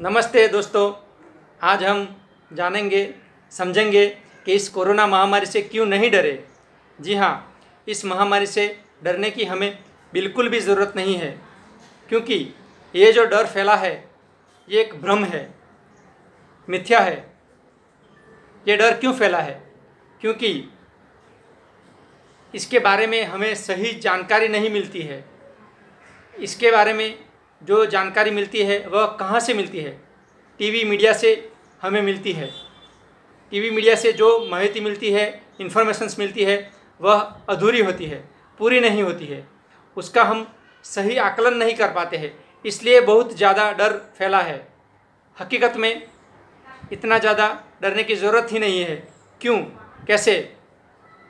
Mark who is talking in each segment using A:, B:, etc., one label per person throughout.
A: नमस्ते दोस्तों आज हम जानेंगे समझेंगे कि इस कोरोना महामारी से क्यों नहीं डरे जी हाँ इस महामारी से डरने की हमें बिल्कुल भी ज़रूरत नहीं है क्योंकि ये जो डर फैला है ये एक भ्रम है मिथ्या है ये डर क्यों फैला है क्योंकि इसके बारे में हमें सही जानकारी नहीं मिलती है इसके बारे में जो जानकारी मिलती है वह कहाँ से मिलती है टीवी मीडिया से हमें मिलती है टीवी मीडिया से जो महती मिलती है इन्फॉर्मेशंस मिलती है वह अधूरी होती है पूरी नहीं होती है उसका हम सही आकलन नहीं कर पाते हैं इसलिए बहुत ज़्यादा डर फैला है हकीकत में इतना ज़्यादा डरने की ज़रूरत ही नहीं है क्यों कैसे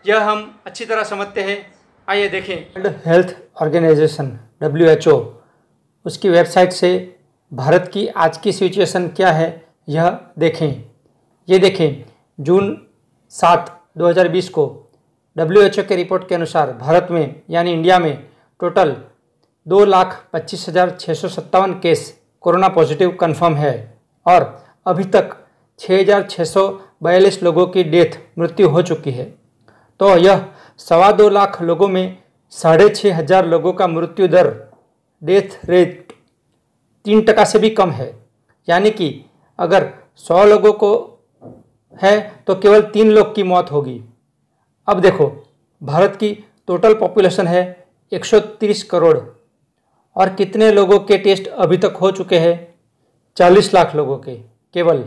A: यह हम अच्छी तरह समझते हैं आइए देखें World Health Organization W H O उसकी वेबसाइट से भारत की आज की सिचुएशन क्या है यह देखें ये देखें जून सात 2020 को डब्ल्यू के रिपोर्ट के अनुसार भारत में यानी इंडिया में टोटल दो लाख पच्चीस हज़ार छः सौ सत्तावन केस कोरोना पॉजिटिव कन्फर्म है और अभी तक छः हज़ार छः सौ बयालीस लोगों की डेथ मृत्यु हो चुकी है तो यह सवा दो लाख लोगों में साढ़े छः हज़ार लोगों का मृत्यु दर डेथ रेट तीन टका से भी कम है यानी कि अगर सौ लोगों को है तो केवल तीन लोग की मौत होगी अब देखो भारत की टोटल पॉपुलेशन है 130 करोड़ और कितने लोगों के टेस्ट अभी तक हो चुके हैं 40 लाख लोगों के केवल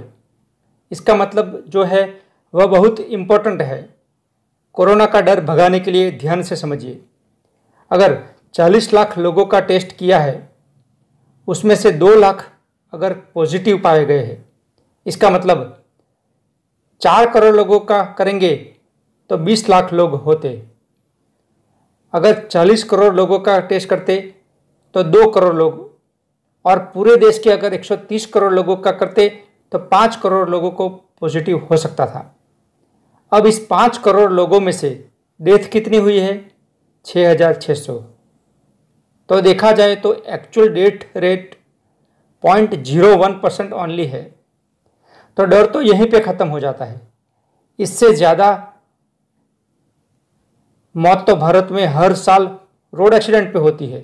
A: इसका मतलब जो है वह बहुत इम्पोर्टेंट है कोरोना का डर भगाने के लिए ध्यान से समझिए अगर 40 लाख लोगों का टेस्ट किया है उसमें से दो लाख अगर पॉजिटिव पाए गए हैं इसका मतलब चार करोड़ लोगों का करेंगे तो 20 लाख लोग होते अगर 40 करोड़ लोगों का टेस्ट करते तो दो करोड़ लोग और पूरे देश के अगर 130 करोड़ लोगों का करते तो पाँच करोड़ लोगों को पॉजिटिव हो सकता था अब इस पाँच करोड़ लोगों में से डेथ कितनी हुई है छः हज़ार छः सौ तो देखा जाए तो actual death rate point zero one percent only है तो डर तो यहीं पे ख़त्म हो जाता है इससे ज़्यादा मौत तो भारत में हर साल रोड एक्सीडेंट पे होती है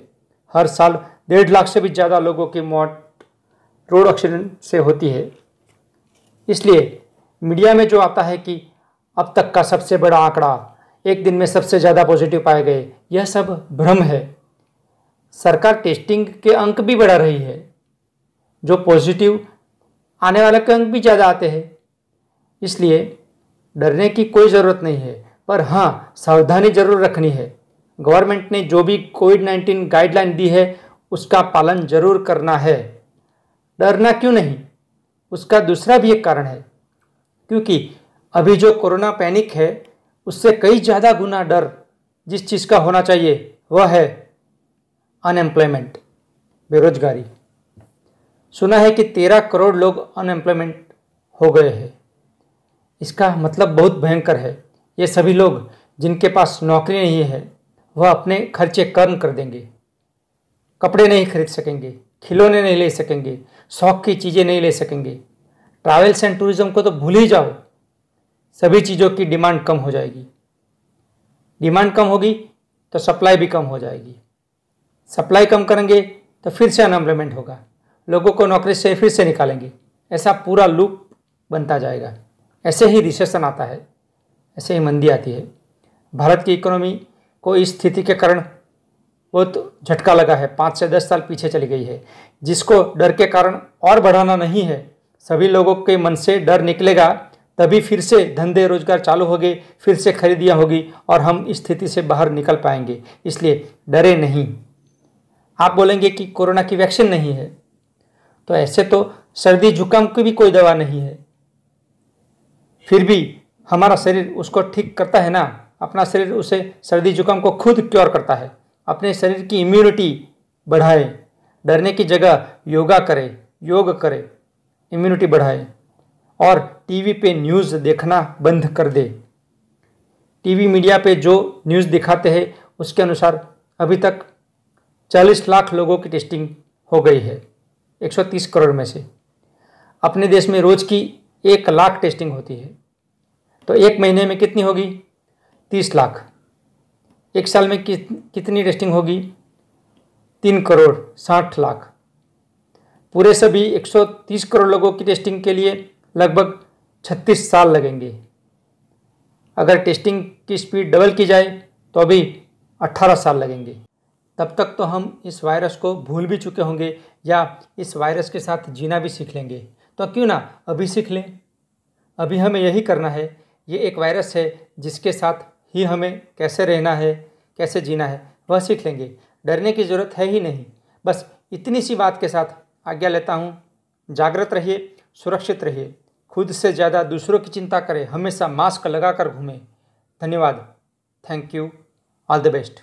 A: हर साल डेढ़ लाख से भी ज़्यादा लोगों की मौत रोड एक्सीडेंट से होती है इसलिए मीडिया में जो आता है कि अब तक का सबसे बड़ा आंकड़ा एक दिन में सबसे ज़्यादा पॉजिटिव पाए गए यह सब भ्रम है सरकार टेस्टिंग के अंक भी बढ़ा रही है जो पॉजिटिव आने वाले के अंक भी ज़्यादा आते हैं इसलिए डरने की कोई ज़रूरत नहीं है पर हाँ सावधानी जरूर रखनी है गवर्नमेंट ने जो भी कोविड नाइन्टीन गाइडलाइन दी है उसका पालन जरूर करना है डरना क्यों नहीं उसका दूसरा भी एक कारण है क्योंकि अभी जो कोरोना पैनिक है उससे कई ज़्यादा गुना डर जिस चीज़ का होना चाहिए वह है अनएम्प्लॉयमेंट बेरोजगारी सुना है कि तेरह करोड़ लोग अनएम्प्लॉयमेंट हो गए हैं इसका मतलब बहुत भयंकर है ये सभी लोग जिनके पास नौकरी नहीं है वह अपने खर्चे कर्म कर देंगे कपड़े नहीं खरीद सकेंगे खिलौने नहीं ले सकेंगे शौक की चीज़ें नहीं ले सकेंगे ट्रैवल्स एंड टूरिज्म को तो भूल ही जाओ सभी चीज़ों की डिमांड कम हो जाएगी डिमांड कम होगी तो सप्लाई भी कम हो जाएगी सप्लाई कम करेंगे तो फिर से अनएम्प्लॉयमेंट होगा लोगों को नौकरी से फिर से निकालेंगे ऐसा पूरा लूप बनता जाएगा ऐसे ही रिसेशन आता है ऐसे ही मंदी आती है भारत की इकोनॉमी को इस स्थिति के कारण बहुत झटका लगा है पाँच से दस साल पीछे चली गई है जिसको डर के कारण और बढ़ाना नहीं है सभी लोगों के मन से डर निकलेगा तभी फिर से धंधे रोजगार चालू हो गए फिर से खरीदियाँ होगी और हम इस स्थिति से बाहर निकल पाएंगे इसलिए डरे नहीं आप बोलेंगे कि कोरोना की वैक्सीन नहीं है तो ऐसे तो सर्दी जुकाम की भी कोई दवा नहीं है फिर भी हमारा शरीर उसको ठीक करता है ना अपना शरीर उसे सर्दी जुकाम को खुद क्योर करता है अपने शरीर की इम्यूनिटी बढ़ाए डरने की जगह योगा करें योग करें इम्यूनिटी बढ़ाए और टीवी पे न्यूज़ देखना बंद कर दे टीवी मीडिया पे जो न्यूज़ दिखाते हैं उसके अनुसार अभी तक 40 लाख लोगों की टेस्टिंग हो गई है 130 करोड़ में से अपने देश में रोज़ की एक लाख टेस्टिंग होती है तो एक महीने में कितनी होगी तीस लाख एक साल में कित, कितनी टेस्टिंग होगी तीन करोड़ साठ लाख पूरे सभी 130 करोड़ लोगों की टेस्टिंग के लिए लगभग 36 साल लगेंगे अगर टेस्टिंग की स्पीड डबल की जाए तो अभी 18 साल लगेंगे तब तक तो हम इस वायरस को भूल भी चुके होंगे या इस वायरस के साथ जीना भी सीख लेंगे तो क्यों ना अभी सीख लें अभी हमें यही करना है ये एक वायरस है जिसके साथ ही हमें कैसे रहना है कैसे जीना है वह सीख लेंगे डरने की ज़रूरत है ही नहीं बस इतनी सी बात के साथ आज्ञा लेता हूँ जागृत रहिए सुरक्षित रहिए खुद से ज़्यादा दूसरों की चिंता करें हमेशा मास्क लगाकर घूमें धन्यवाद thank you all the best